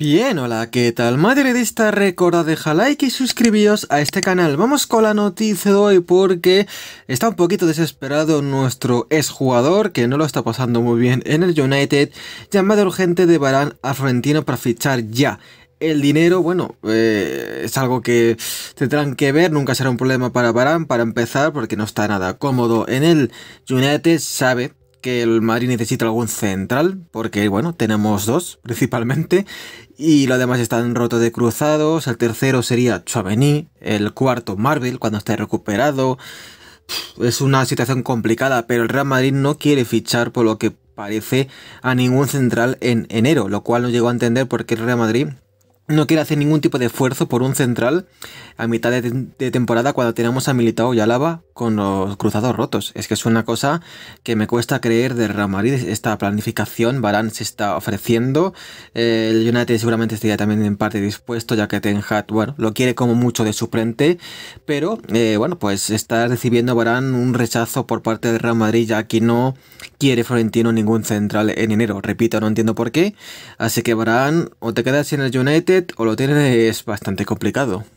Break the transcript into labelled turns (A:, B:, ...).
A: Bien, hola, ¿qué tal? esta, recuerda dejar like y suscribíos a este canal. Vamos con la noticia de hoy porque está un poquito desesperado nuestro exjugador que no lo está pasando muy bien en el United. llamado urgente de Barán a Florentino para fichar ya el dinero, bueno, eh, es algo que tendrán que ver, nunca será un problema para Barán, para empezar, porque no está nada cómodo en el United, sabe que el Madrid necesita algún central, porque bueno, tenemos dos principalmente, y lo demás están rotos de cruzados, el tercero sería Chouameni, el cuarto Marvel cuando esté recuperado, es una situación complicada, pero el Real Madrid no quiere fichar por lo que parece a ningún central en enero, lo cual no llegó a entender por qué el Real Madrid no quiere hacer ningún tipo de esfuerzo por un central a mitad de, temporada cuando tenemos a Militao y Alaba con los cruzados rotos. Es que es una cosa que me cuesta creer de Real Madrid, esta planificación, Barán se está ofreciendo, el United seguramente estaría también en parte dispuesto, ya que Ten Hag, bueno, lo quiere como mucho de su frente, pero eh, bueno, pues está recibiendo Barán un rechazo por parte de Real Madrid, ya que no quiere Florentino ningún central en enero, repito, no entiendo por qué, así que Barán o te quedas en el United o lo tienes bastante complicado.